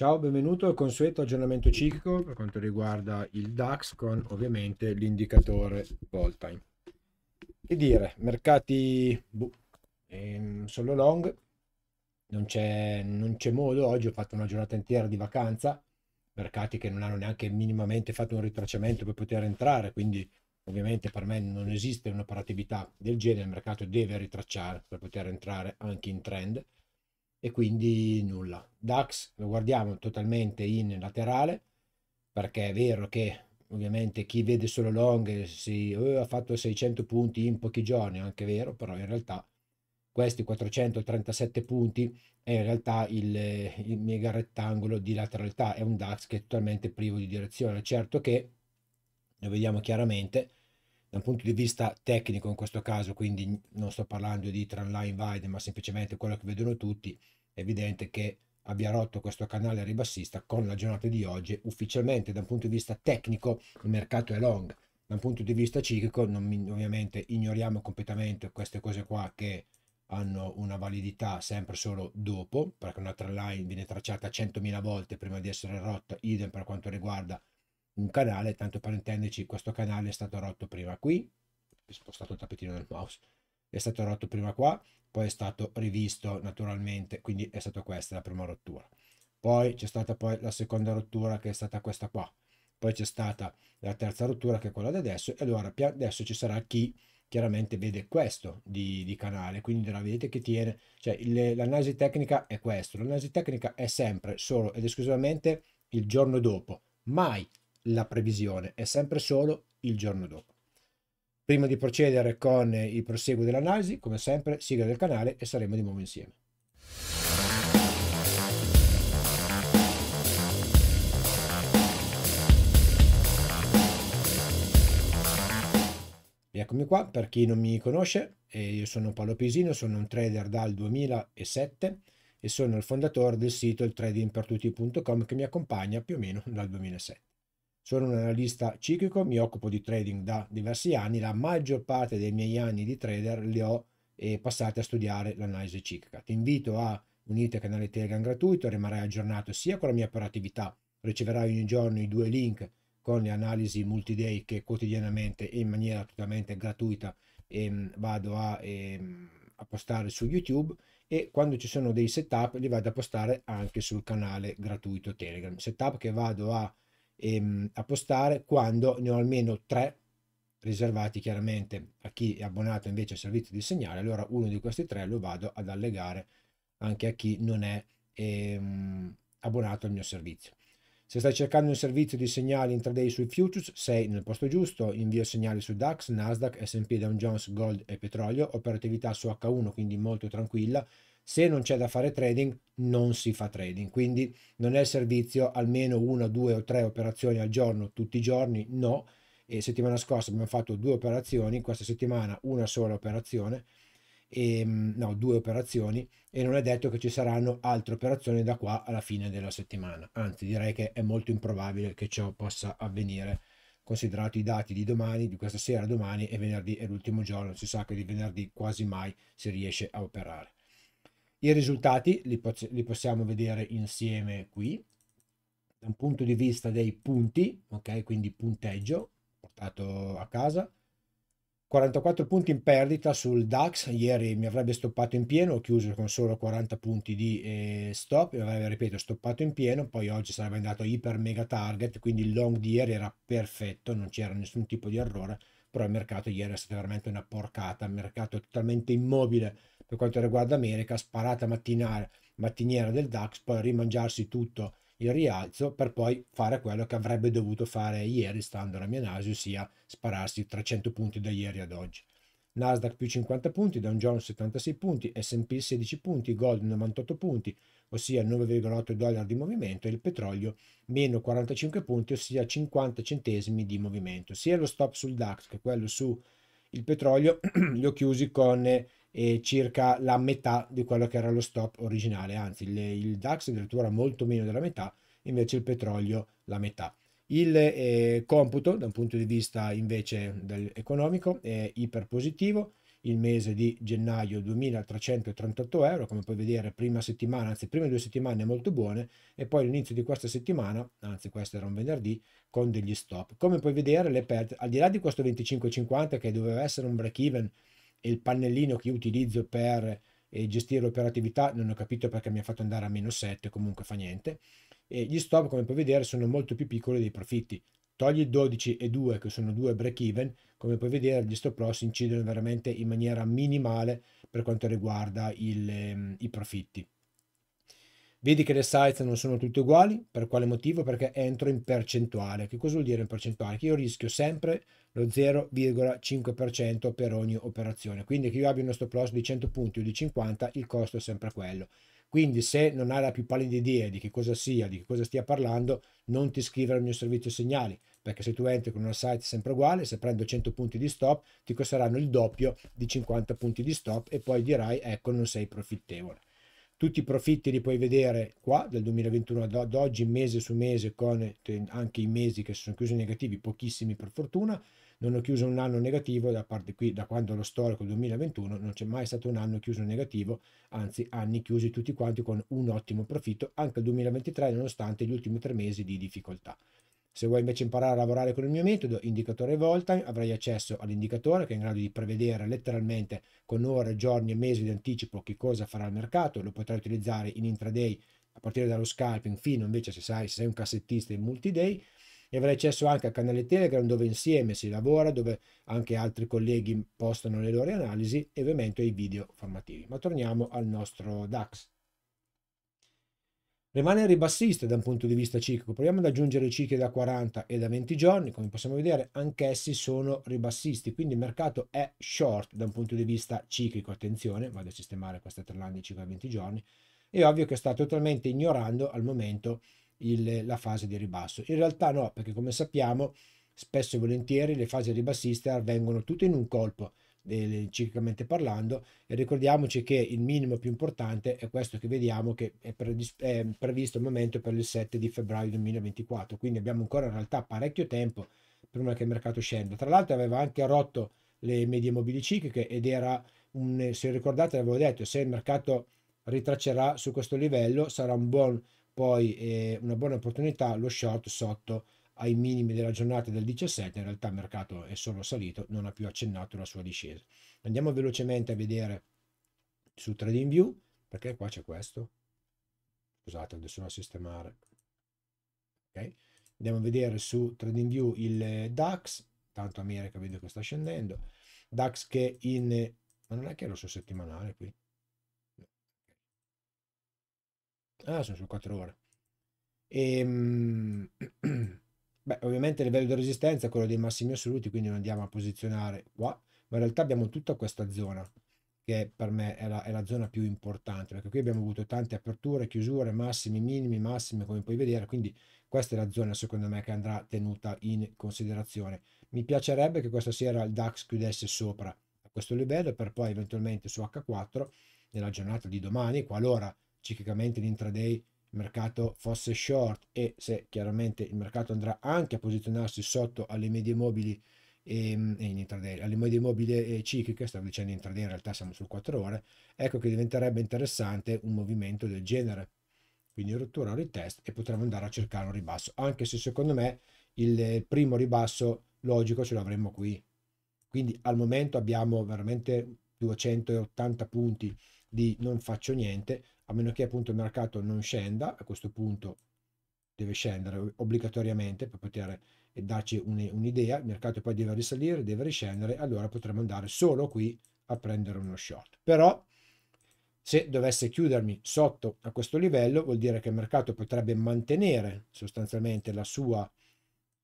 Ciao, benvenuto al consueto aggiornamento ciclico per quanto riguarda il DAX con ovviamente l'indicatore Voltime. Che dire, mercati buh, ehm, solo long, non c'è, non c'è modo, oggi ho fatto una giornata intera di vacanza, mercati che non hanno neanche minimamente fatto un ritracciamento per poter entrare, quindi ovviamente per me non esiste un'operatività del genere, il mercato deve ritracciare per poter entrare anche in trend e quindi nulla. DAX lo guardiamo totalmente in laterale perché è vero che ovviamente chi vede solo long si, oh, ha fatto 600 punti in pochi giorni, anche vero, però in realtà questi 437 punti è in realtà il, il mega rettangolo di lateralità, è un DAX che è totalmente privo di direzione. Certo che, lo vediamo chiaramente, da un punto di vista tecnico in questo caso, quindi non sto parlando di Tranline Wide, ma semplicemente quello che vedono tutti, è evidente che abbia rotto questo canale ribassista con la giornata di oggi. Ufficialmente da un punto di vista tecnico il mercato è long, da un punto di vista ciclico non, ovviamente ignoriamo completamente queste cose qua che hanno una validità sempre solo dopo, perché una trend line viene tracciata 100.000 volte prima di essere rotta, idem per quanto riguarda un canale, tanto per intenderci questo canale è stato rotto prima qui, ho spostato il tappetino del mouse, è stato rotto prima qua, poi è stato rivisto naturalmente, quindi è stata questa la prima rottura. Poi c'è stata poi la seconda rottura che è stata questa qua, poi c'è stata la terza rottura che è quella di adesso e allora adesso ci sarà chi chiaramente vede questo di, di canale, quindi la vedete che tiene, cioè l'analisi tecnica è questo, l'analisi tecnica è sempre solo ed esclusivamente il giorno dopo, mai la previsione, è sempre solo il giorno dopo. Prima di procedere con il proseguo dell'analisi, come sempre, sigla del canale e saremo di nuovo insieme. Eccomi qua, per chi non mi conosce, eh, io sono Paolo Pisino, sono un trader dal 2007 e sono il fondatore del sito tradingpertutti.com che mi accompagna più o meno dal 2007. Sono un analista ciclico, mi occupo di trading da diversi anni, la maggior parte dei miei anni di trader li ho eh, passati a studiare l'analisi ciclica. Ti invito a unirti al canale Telegram gratuito, rimarrai aggiornato sia con la mia operatività, riceverai ogni giorno i due link con le analisi multiday che quotidianamente e in maniera totalmente gratuita ehm, vado a, ehm, a postare su YouTube e quando ci sono dei setup li vado a postare anche sul canale gratuito Telegram. Setup che vado a ehm, a postare quando ne ho almeno tre riservati chiaramente a chi è abbonato invece al servizio di segnale, allora uno di questi tre lo vado ad allegare anche a chi non è ehm, abbonato al mio servizio. Se stai cercando un servizio di segnali intraday sui futures, sei nel posto giusto, invio segnali su DAX, Nasdaq, S&P Dow Jones, Gold e Petrolio, operatività su H1 quindi molto tranquilla, se non c'è da fare trading, non si fa trading. Quindi non è il servizio almeno una, due o tre operazioni al giorno, tutti i giorni, no. E settimana scorsa abbiamo fatto due operazioni, questa settimana una sola operazione, e, ehm, no, due operazioni e non è detto che ci saranno altre operazioni da qua alla fine della settimana. Anzi, direi che è molto improbabile che ciò possa avvenire, considerato i dati di domani, di questa sera, domani e venerdì è l'ultimo giorno, si sa che di venerdì quasi mai si riesce a operare. I risultati li, li possiamo vedere insieme qui, da un punto di vista dei punti, ok? Quindi punteggio portato a casa. 44 punti in perdita sul DAX, ieri mi avrebbe stoppato in pieno, ho chiuso con solo 40 punti di eh, stop, mi avrebbe, ripeto, stoppato in pieno, poi oggi sarebbe andato iper mega target, quindi il long di ieri era perfetto, non c'era nessun tipo di errore, però il mercato ieri è stato veramente una porcata, il mercato è totalmente immobile per quanto riguarda America, sparata mattinare, mattiniera del DAX, poi rimangiarsi tutto il rialzo per poi fare quello che avrebbe dovuto fare ieri, stando alla mia naso, ossia spararsi 300 punti da ieri ad oggi. Nasdaq più 50 punti, Dow Jones 76 punti, S&P 16 punti, Gold 98 punti, ossia 9,8 dollari di movimento e il petrolio meno 45 punti, ossia 50 centesimi di movimento. Sia lo stop sul DAX che quello sul petrolio li ho chiusi con eh, circa la metà di quello che era lo stop originale, anzi il, il DAX addirittura molto meno della metà, invece il petrolio la metà. Il eh, computo, da un punto di vista invece economico, è iperpositivo, il mese di gennaio 2338 euro, come puoi vedere prima settimana, anzi prime due settimane molto buone e poi l'inizio di questa settimana, anzi questo era un venerdì, con degli stop. Come puoi vedere le perdite, al di là di questo 25,50 che doveva essere un break even e il pannellino che io utilizzo per eh, gestire l'operatività, non ho capito perché mi ha fatto andare a meno 7, comunque fa niente, e gli stop come puoi vedere sono molto più piccoli dei profitti. Togli il 12 e 2 che sono due break even, come puoi vedere gli stop loss incidono veramente in maniera minimale per quanto riguarda il, ehm, i profitti. Vedi che le sites non sono tutte uguali, per quale motivo? Perché entro in percentuale. Che cosa vuol dire in percentuale? Che io rischio sempre lo 0,5% per ogni operazione. Quindi che io abbia uno stop loss di 100 punti o di 50, il costo è sempre quello. Quindi se non hai la più pallida idea di che cosa sia, di che cosa stia parlando, non ti iscrivere al mio servizio segnali, perché se tu entri con una site sempre uguale, se prendo 100 punti di stop, ti costeranno il doppio di 50 punti di stop e poi dirai ecco non sei profittevole. Tutti i profitti li puoi vedere qua dal 2021 ad oggi, mese su mese, con anche i mesi che sono chiusi negativi, pochissimi per fortuna non ho chiuso un anno negativo da parte qui, da quando lo storico 2021 non c'è mai stato un anno chiuso negativo, anzi anni chiusi tutti quanti con un ottimo profitto anche il 2023 nonostante gli ultimi tre mesi di difficoltà. Se vuoi invece imparare a lavorare con il mio metodo, indicatore volta, avrai accesso all'indicatore che è in grado di prevedere letteralmente con ore, giorni e mesi di anticipo che cosa farà il mercato, lo potrai utilizzare in intraday a partire dallo scalping fino invece se, sai, se sei un cassettista in multi-day, e avrai accesso anche al canale Telegram dove insieme si lavora, dove anche altri colleghi postano le loro analisi e ovviamente ai video formativi. Ma torniamo al nostro DAX. Rimane ribassista da un punto di vista ciclico, proviamo ad aggiungere i cicli da 40 e da 20 giorni, come possiamo vedere anch'essi sono ribassisti, quindi il mercato è short da un punto di vista ciclico, attenzione, vado a sistemare queste tre di 5 a 20 giorni, è ovvio che sta totalmente ignorando al momento il, la fase di ribasso. In realtà no, perché come sappiamo spesso e volentieri le fasi ribassiste avvengono tutte in un colpo, ciclicamente parlando, e ricordiamoci che il minimo più importante è questo che vediamo che è, è previsto al momento per il 7 di febbraio 2024, quindi abbiamo ancora in realtà parecchio tempo prima che il mercato scenda. Tra l'altro aveva anche rotto le medie mobili cicliche ed era, un, se ricordate avevo detto, se il mercato ritraccerà su questo livello sarà un buon poi eh, una buona opportunità lo short sotto ai minimi della giornata del 17, in realtà il mercato è solo salito, non ha più accennato la sua discesa. Andiamo velocemente a vedere su TradingView, perché qua c'è questo. Scusate, adesso solo sistemare. Okay. Andiamo a vedere su TradingView il eh, DAX, tanto America vedo che sta scendendo. DAX che in... ma non è che lo so settimanale qui? Ah, sono su 4 ore. E, ehm, beh, ovviamente il livello di resistenza è quello dei massimi assoluti, quindi non andiamo a posizionare qua, ma in realtà abbiamo tutta questa zona, che per me è la, è la zona più importante, perché qui abbiamo avuto tante aperture, chiusure, massimi, minimi, massime, come puoi vedere, quindi questa è la zona secondo me che andrà tenuta in considerazione. Mi piacerebbe che questa sera il DAX chiudesse sopra a questo livello per poi eventualmente su H4 nella giornata di domani, qualora ciclicamente in intraday il mercato fosse short e se chiaramente il mercato andrà anche a posizionarsi sotto alle medie mobili ehm, e, in intraday, alle medie mobili eh, cicliche, stavo dicendo intraday, in realtà siamo sul 4 ore, ecco che diventerebbe interessante un movimento del genere. Quindi rottura o ritest e potremmo andare a cercare un ribasso, anche se secondo me il primo ribasso logico ce l'avremmo qui. Quindi al momento abbiamo veramente 280 punti di non faccio niente, a meno che appunto il mercato non scenda, a questo punto deve scendere obbligatoriamente per poter eh, darci un'idea, il mercato poi deve risalire, deve riscendere, allora potremmo andare solo qui a prendere uno short. Però se dovesse chiudermi sotto a questo livello vuol dire che il mercato potrebbe mantenere sostanzialmente la sua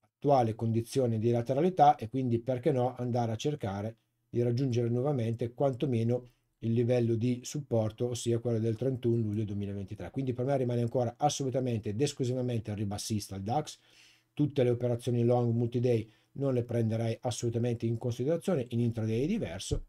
attuale condizione di lateralità e quindi perché no andare a cercare di raggiungere nuovamente quantomeno il livello di supporto, ossia quello del 31 luglio 2023. Quindi per me rimane ancora assolutamente ed esclusivamente ribassista il DAX. Tutte le operazioni long multi-day non le prenderei assolutamente in considerazione, in intraday è diverso,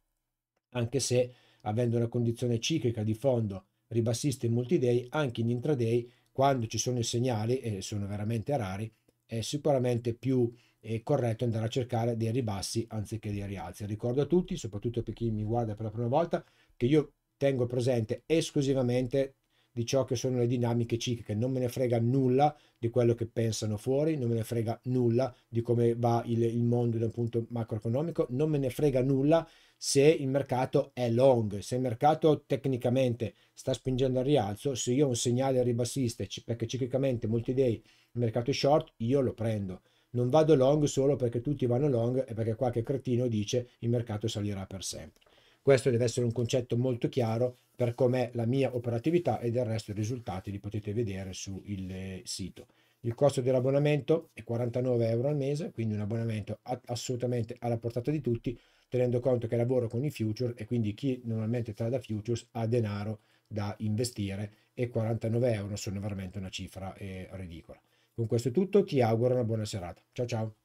anche se avendo una condizione ciclica di fondo ribassista in multi-day, anche in intraday, quando ci sono i segnali, e sono veramente rari, è sicuramente più è corretto andare a cercare dei ribassi anziché dei rialzi. Ricordo a tutti, soprattutto per chi mi guarda per la prima volta, che io tengo presente esclusivamente di ciò che sono le dinamiche cicliche, non me ne frega nulla di quello che pensano fuori, non me ne frega nulla di come va il, il mondo un punto macroeconomico, non me ne frega nulla se il mercato è long, se il mercato tecnicamente sta spingendo al rialzo, se io ho un segnale ribassista perché ciclicamente molti dei il mercato è short, io lo prendo non vado long solo perché tutti vanno long e perché qualche cretino dice il mercato salirà per sempre. Questo deve essere un concetto molto chiaro per com'è la mia operatività e del resto i risultati li potete vedere sul eh, sito. Il costo dell'abbonamento è 49 euro al mese, quindi un abbonamento assolutamente alla portata di tutti, tenendo conto che lavoro con i futures e quindi chi normalmente trada futures ha denaro da investire e 49 euro sono veramente una cifra eh, ridicola. Con questo è tutto, ti auguro una buona serata. Ciao ciao.